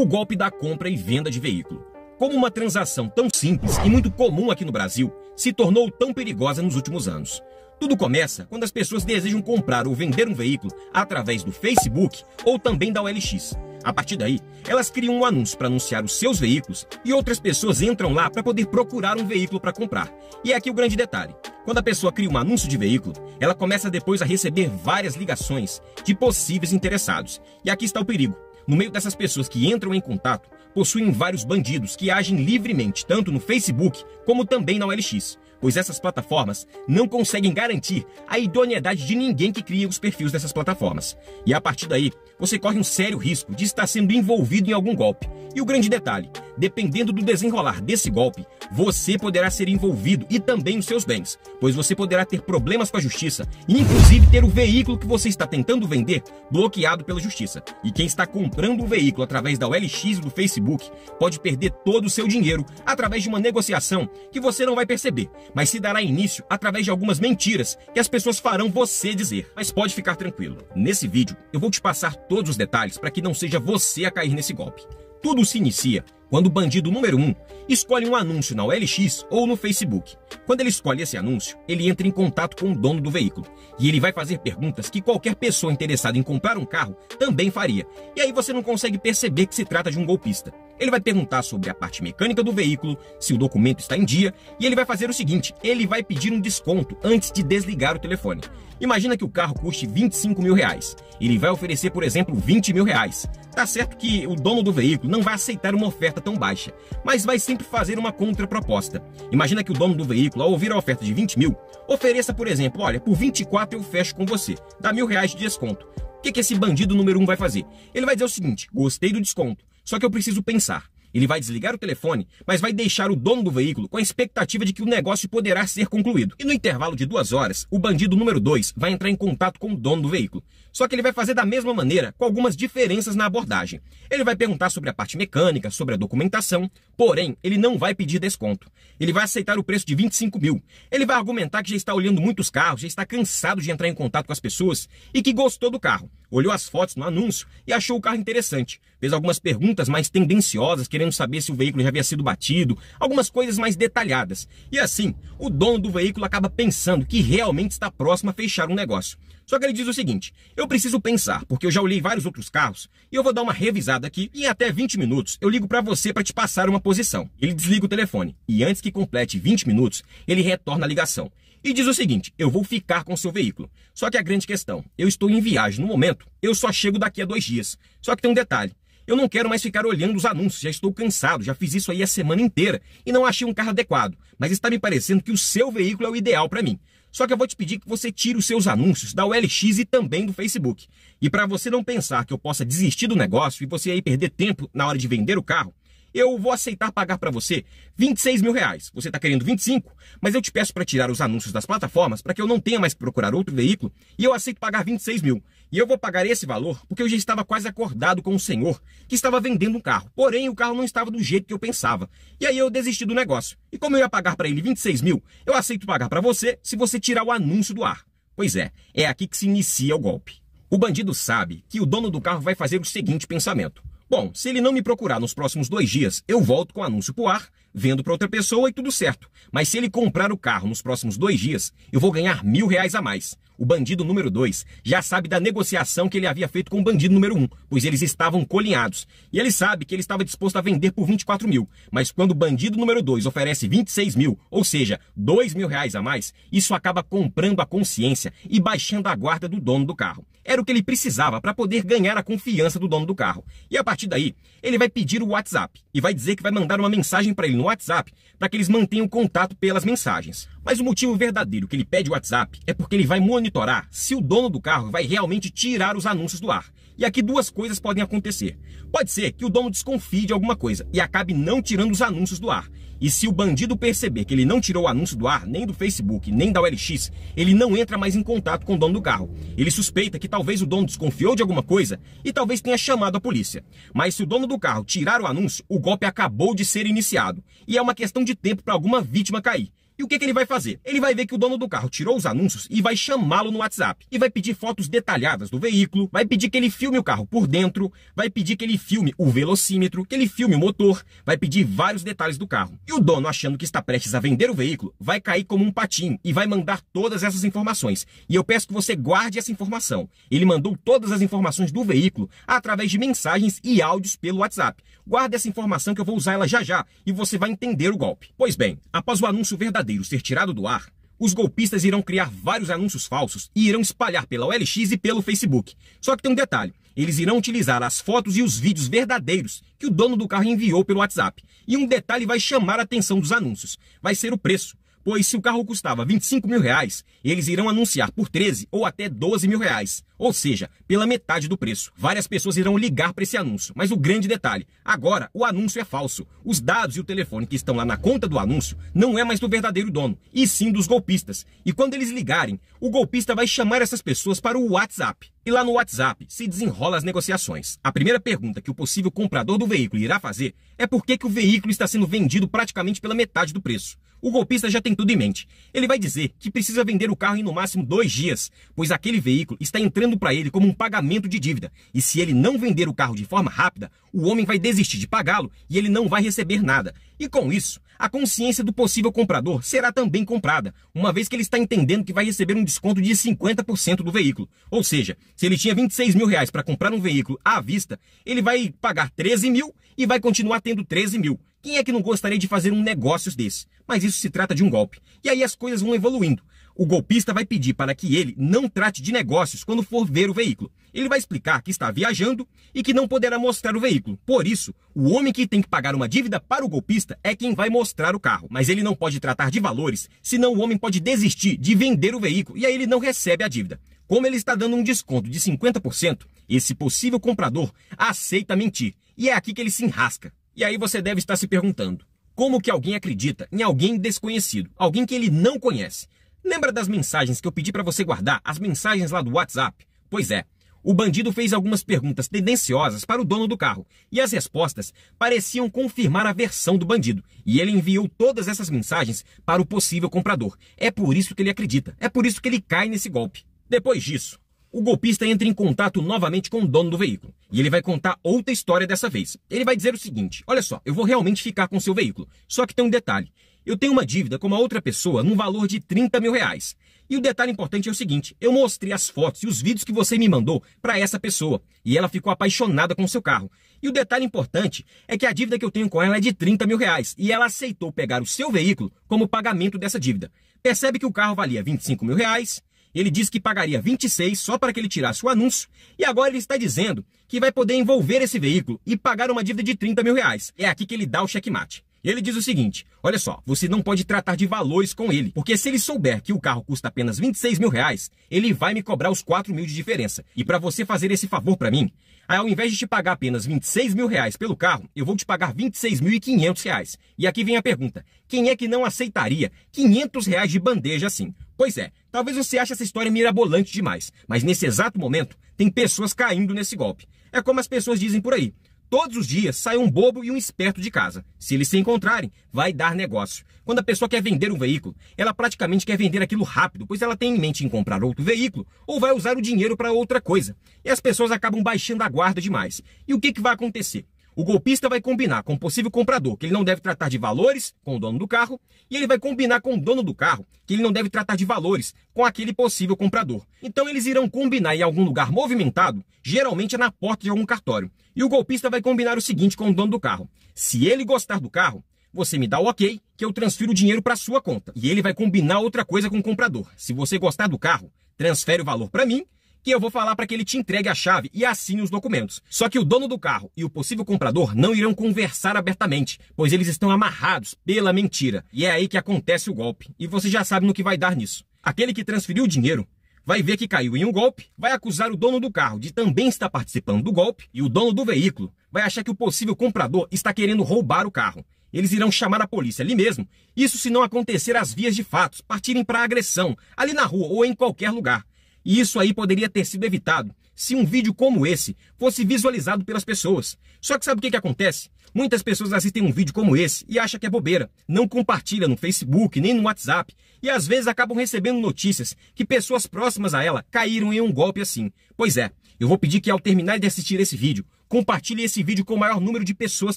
o golpe da compra e venda de veículo. Como uma transação tão simples e muito comum aqui no Brasil, se tornou tão perigosa nos últimos anos. Tudo começa quando as pessoas desejam comprar ou vender um veículo através do Facebook ou também da OLX. A partir daí, elas criam um anúncio para anunciar os seus veículos e outras pessoas entram lá para poder procurar um veículo para comprar. E é aqui o grande detalhe: quando a pessoa cria um anúncio de veículo, ela começa depois a receber várias ligações de possíveis interessados. E aqui está o perigo. No meio dessas pessoas que entram em contato, possuem vários bandidos que agem livremente tanto no Facebook como também na OLX pois essas plataformas não conseguem garantir a idoneidade de ninguém que cria os perfis dessas plataformas. E a partir daí, você corre um sério risco de estar sendo envolvido em algum golpe. E o grande detalhe: dependendo do desenrolar desse golpe, você poderá ser envolvido e também os seus bens, pois você poderá ter problemas com a justiça e, inclusive, ter o veículo que você está tentando vender bloqueado pela justiça. E quem está comprando o veículo através da OLX e do Facebook pode perder todo o seu dinheiro através de uma negociação que você não vai perceber mas se dará início através de algumas mentiras que as pessoas farão você dizer. Mas pode ficar tranquilo. Nesse vídeo, eu vou te passar todos os detalhes para que não seja você a cair nesse golpe. Tudo se inicia quando o bandido número 1 um escolhe um anúncio na OLX ou no Facebook. Quando ele escolhe esse anúncio, ele entra em contato com o dono do veículo e ele vai fazer perguntas que qualquer pessoa interessada em comprar um carro também faria. E aí você não consegue perceber que se trata de um golpista. Ele vai perguntar sobre a parte mecânica do veículo, se o documento está em dia, e ele vai fazer o seguinte: ele vai pedir um desconto antes de desligar o telefone. Imagina que o carro custe 25 mil reais. Ele vai oferecer, por exemplo, 20 mil reais. Tá certo que o dono do veículo não vai aceitar uma oferta tão baixa, mas vai sempre fazer uma contraproposta. Imagina que o dono do veículo, ao ouvir a oferta de 20 mil, ofereça, por exemplo, olha, por 24 eu fecho com você, dá mil reais de desconto. O que, que esse bandido número um vai fazer? Ele vai dizer o seguinte: gostei do desconto, só que eu preciso pensar. Ele vai desligar o telefone, mas vai deixar o dono do veículo com a expectativa de que o negócio poderá ser concluído. E no intervalo de duas horas, o bandido número 2 vai entrar em contato com o dono do veículo. Só que ele vai fazer da mesma maneira, com algumas diferenças na abordagem. Ele vai perguntar sobre a parte mecânica, sobre a documentação, porém, ele não vai pedir desconto. Ele vai aceitar o preço de 25 mil. Ele vai argumentar que já está olhando muitos carros, já está cansado de entrar em contato com as pessoas e que gostou do carro olhou as fotos no anúncio e achou o carro interessante. Fez algumas perguntas mais tendenciosas, querendo saber se o veículo já havia sido batido, algumas coisas mais detalhadas. E assim, o dono do veículo acaba pensando que realmente está próximo a fechar um negócio. Só que ele diz o seguinte: eu preciso pensar, porque eu já olhei vários outros carros e eu vou dar uma revisada aqui e em até 20 minutos eu ligo para você para te passar uma posição. Ele desliga o telefone e antes que complete 20 minutos, ele retorna a ligação e diz o seguinte: eu vou ficar com seu veículo. Só que a grande questão, eu estou em viagem no momento, eu só chego daqui a dois dias. Só que tem um detalhe. Eu não quero mais ficar olhando os anúncios, já estou cansado, já fiz isso aí a semana inteira e não achei um carro adequado, mas está me parecendo que o seu veículo é o ideal para mim. Só que eu vou te pedir que você tire os seus anúncios da OLX e também do Facebook. E para você não pensar que eu possa desistir do negócio e você aí perder tempo na hora de vender o carro, eu vou aceitar pagar para você 26 mil reais. Você está querendo 25, mas eu te peço para tirar os anúncios das plataformas para que eu não tenha mais que procurar outro veículo e eu aceito pagar 26 mil. E eu vou pagar esse valor porque eu já estava quase acordado com um senhor que estava vendendo um carro. Porém, o carro não estava do jeito que eu pensava. E aí eu desisti do negócio. E como eu ia pagar para ele 26 mil, eu aceito pagar para você se você tirar o anúncio do ar. Pois é, é aqui que se inicia o golpe. O bandido sabe que o dono do carro vai fazer o seguinte pensamento. Bom, se ele não me procurar nos próximos dois dias, eu volto com o anúncio pro ar vendo para outra pessoa e tudo certo. Mas se ele comprar o carro nos próximos dois dias, eu vou ganhar mil reais a mais. O bandido número dois já sabe da negociação que ele havia feito com o bandido número um, pois eles estavam colinhados. E ele sabe que ele estava disposto a vender por 24 mil. Mas quando o bandido número dois oferece 26 mil, ou seja, dois mil reais a mais, isso acaba comprando a consciência e baixando a guarda do dono do carro. Era o que ele precisava para poder ganhar a confiança do dono do carro. E a partir daí, ele vai pedir o WhatsApp e vai dizer que vai mandar uma mensagem para ele no WhatsApp para que eles mantenham contato pelas mensagens. Mas o motivo verdadeiro que ele pede o WhatsApp é porque ele vai monitorar se o dono do carro vai realmente tirar os anúncios do ar. E aqui duas coisas podem acontecer. Pode ser que o dono desconfie de alguma coisa e acabe não tirando os anúncios do ar. E se o bandido perceber que ele não tirou o anúncio do ar, nem do Facebook, nem da OLX, ele não entra mais em contato com o dono do carro. Ele suspeita que talvez o dono desconfiou de alguma coisa e talvez tenha chamado a polícia. Mas se o dono do carro tirar o anúncio, o golpe acabou de ser iniciado. E é uma questão de tempo para alguma vítima cair. E o que, que ele vai fazer? Ele vai ver que o dono do carro tirou os anúncios e vai chamá-lo no WhatsApp. E vai pedir fotos detalhadas do veículo, vai pedir que ele filme o carro por dentro, vai pedir que ele filme o velocímetro, que ele filme o motor, vai pedir vários detalhes do carro. E o dono, achando que está prestes a vender o veículo, vai cair como um patinho e vai mandar todas essas informações. E eu peço que você guarde essa informação. Ele mandou todas as informações do veículo através de mensagens e áudios pelo WhatsApp. Guarde essa informação que eu vou usar ela já já e você vai entender o golpe. Pois bem, após o anúncio verdadeiro, verdadeiro ser tirado do ar, os golpistas irão criar vários anúncios falsos e irão espalhar pela OLX e pelo Facebook. Só que tem um detalhe: eles irão utilizar as fotos e os vídeos verdadeiros que o dono do carro enviou pelo WhatsApp. E um detalhe vai chamar a atenção dos anúncios: vai ser o preço. Pois se o carro custava 25 mil reais, eles irão anunciar por 13 ou até 12 mil reais. Ou seja, pela metade do preço. Várias pessoas irão ligar para esse anúncio, mas o grande detalhe: agora o anúncio é falso. Os dados e o telefone que estão lá na conta do anúncio não é mais do verdadeiro dono, e sim dos golpistas. E quando eles ligarem, o golpista vai chamar essas pessoas para o WhatsApp. E lá no WhatsApp se desenrola as negociações. A primeira pergunta que o possível comprador do veículo irá fazer é por que, que o veículo está sendo vendido praticamente pela metade do preço. O golpista já tem tudo em mente. Ele vai dizer que precisa vender o carro em no máximo dois dias, pois aquele veículo está entrando olhando para ele como um pagamento de dívida. E se ele não vender o carro de forma rápida, o homem vai desistir de pagá-lo e ele não vai receber nada. E com isso, a consciência do possível comprador será também comprada, uma vez que ele está entendendo que vai receber um desconto de 50% do veículo. Ou seja, se ele tinha 26 mil reais para comprar um veículo à vista, ele vai pagar 13 mil e vai continuar tendo 13 mil. Quem é que não gostaria de fazer um negócio desse? Mas isso se trata de um golpe. E aí as coisas vão evoluindo. O golpista vai pedir para que ele não trate de negócios quando for ver o veículo. Ele vai explicar que está viajando e que não poderá mostrar o veículo. Por isso, o homem que tem que pagar uma dívida para o golpista é quem vai mostrar o carro. Mas ele não pode tratar de valores, senão o homem pode desistir de vender o veículo e aí ele não recebe a dívida. Como ele está dando um desconto de 50%, esse possível comprador aceita mentir. E é aqui que ele se enrasca. E aí você deve estar se perguntando: como que alguém acredita em alguém desconhecido, alguém que ele não conhece? Lembra das mensagens que eu pedi para você guardar? As mensagens lá do WhatsApp? Pois é. O bandido fez algumas perguntas tendenciosas para o dono do carro e as respostas pareciam confirmar a versão do bandido. E ele enviou todas essas mensagens para o possível comprador. É por isso que ele acredita, é por isso que ele cai nesse golpe. Depois disso, o golpista entra em contato novamente com o dono do veículo e ele vai contar outra história dessa vez. Ele vai dizer o seguinte: Olha só, eu vou realmente ficar com seu veículo. Só que tem um detalhe: eu tenho uma dívida com uma outra pessoa num valor de 30 mil reais. E o detalhe importante é o seguinte: eu mostrei as fotos e os vídeos que você me mandou para essa pessoa e ela ficou apaixonada com o seu carro. E o detalhe importante é que a dívida que eu tenho com ela é de 30 mil reais e ela aceitou pegar o seu veículo como pagamento dessa dívida. Percebe que o carro valia 25 mil reais, ele disse que pagaria 26 só para que ele tirasse o anúncio e agora ele está dizendo que vai poder envolver esse veículo e pagar uma dívida de 30 mil reais. É aqui que ele dá o checkmate. E ele diz o seguinte: olha só, você não pode tratar de valores com ele, porque se ele souber que o carro custa apenas 26 mil reais, ele vai me cobrar os 4 mil de diferença. E para você fazer esse favor para mim, aí ao invés de te pagar apenas 26 mil reais pelo carro, eu vou te pagar 26.500 reais. E aqui vem a pergunta: quem é que não aceitaria 500 reais de bandeja assim? Pois é, talvez você ache essa história mirabolante demais, mas nesse exato momento tem pessoas caindo nesse golpe. É como as pessoas dizem por aí: Todos os dias sai um bobo e um esperto de casa. Se eles se encontrarem, vai dar negócio. Quando a pessoa quer vender um veículo, ela praticamente quer vender aquilo rápido, pois ela tem em mente em comprar outro veículo ou vai usar o dinheiro para outra coisa. E as pessoas acabam baixando a guarda demais. E o que, que vai acontecer? O golpista vai combinar com o possível comprador que ele não deve tratar de valores com o dono do carro, e ele vai combinar com o dono do carro que ele não deve tratar de valores com aquele possível comprador. Então eles irão combinar em algum lugar movimentado, geralmente é na porta de algum cartório. E o golpista vai combinar o seguinte com o dono do carro: se ele gostar do carro, você me dá o ok que eu transfiro o dinheiro para sua conta. E ele vai combinar outra coisa com o comprador. Se você gostar do carro, transfere o valor para mim que eu vou falar para que ele te entregue a chave e assine os documentos. Só que o dono do carro e o possível comprador não irão conversar abertamente, pois eles estão amarrados pela mentira. E é aí que acontece o golpe. E você já sabe no que vai dar nisso. Aquele que transferiu o dinheiro vai ver que caiu em um golpe, vai acusar o dono do carro de também estar participando do golpe e o dono do veículo vai achar que o possível comprador está querendo roubar o carro. Eles irão chamar a polícia ali mesmo, isso se não acontecer as vias de fatos, partirem para agressão, ali na rua ou em qualquer lugar. E isso aí poderia ter sido evitado se um vídeo como esse fosse visualizado pelas pessoas. Só que sabe o que, que acontece? Muitas pessoas assistem um vídeo como esse e acham que é bobeira, não compartilha no Facebook nem no WhatsApp e às vezes acabam recebendo notícias que pessoas próximas a ela caíram em um golpe assim. Pois é, eu vou pedir que ao terminar de assistir esse vídeo, compartilhe esse vídeo com o maior número de pessoas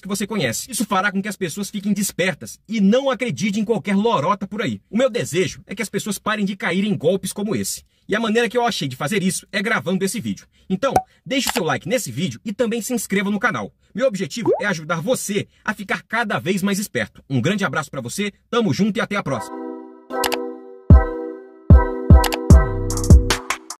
que você conhece. Isso fará com que as pessoas fiquem despertas e não acreditem em qualquer lorota por aí. O meu desejo é que as pessoas parem de cair em golpes como esse. E a maneira que eu achei de fazer isso é gravando esse vídeo. Então, deixe o seu like nesse vídeo e também se inscreva no canal. Meu objetivo é ajudar você a ficar cada vez mais esperto. Um grande abraço para você, tamo junto e até a próxima.